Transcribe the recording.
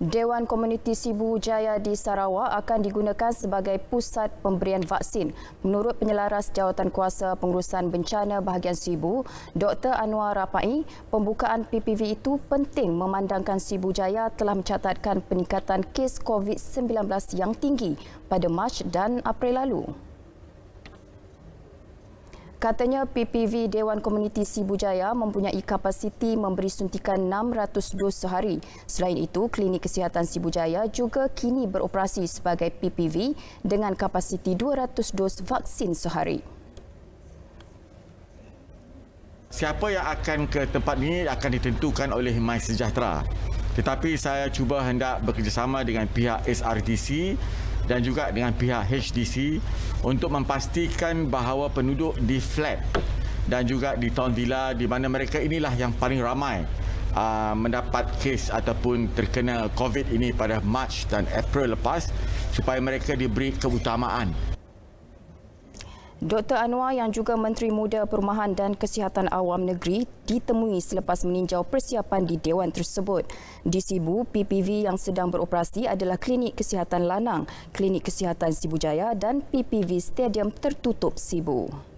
Dewan Komuniti Sibu Jaya di Sarawak akan digunakan sebagai pusat pemberian vaksin. Menurut penyelaras jawatan kuasa pengurusan bencana bahagian Sibu, Dr. Anwar Rapai, pembukaan PPV itu penting memandangkan Sibu Jaya telah mencatatkan peningkatan kes COVID-19 yang tinggi pada Mac dan April lalu. Katanya PPV Dewan Komuniti Sibu Jaya mempunyai kapasiti memberi suntikan 600 dos sehari. Selain itu, Klinik Kesihatan Sibu Jaya juga kini beroperasi sebagai PPV dengan kapasiti 200 dos vaksin sehari. Siapa yang akan ke tempat ini akan ditentukan oleh MySejahtera. Tetapi saya cuba hendak bekerjasama dengan pihak SRDC dan juga dengan pihak HDC untuk memastikan bahawa penduduk di flat dan juga di town villa di mana mereka inilah yang paling ramai uh, mendapat kes ataupun terkena COVID ini pada March dan April lepas supaya mereka diberi keutamaan Dr. Anwar yang juga Menteri Muda Perumahan dan Kesihatan Awam Negeri ditemui selepas meninjau persiapan di Dewan tersebut. Di Sibu, PPV yang sedang beroperasi adalah Klinik Kesihatan Lanang, Klinik Kesihatan Sibu Jaya dan PPV Stadium Tertutup Sibu.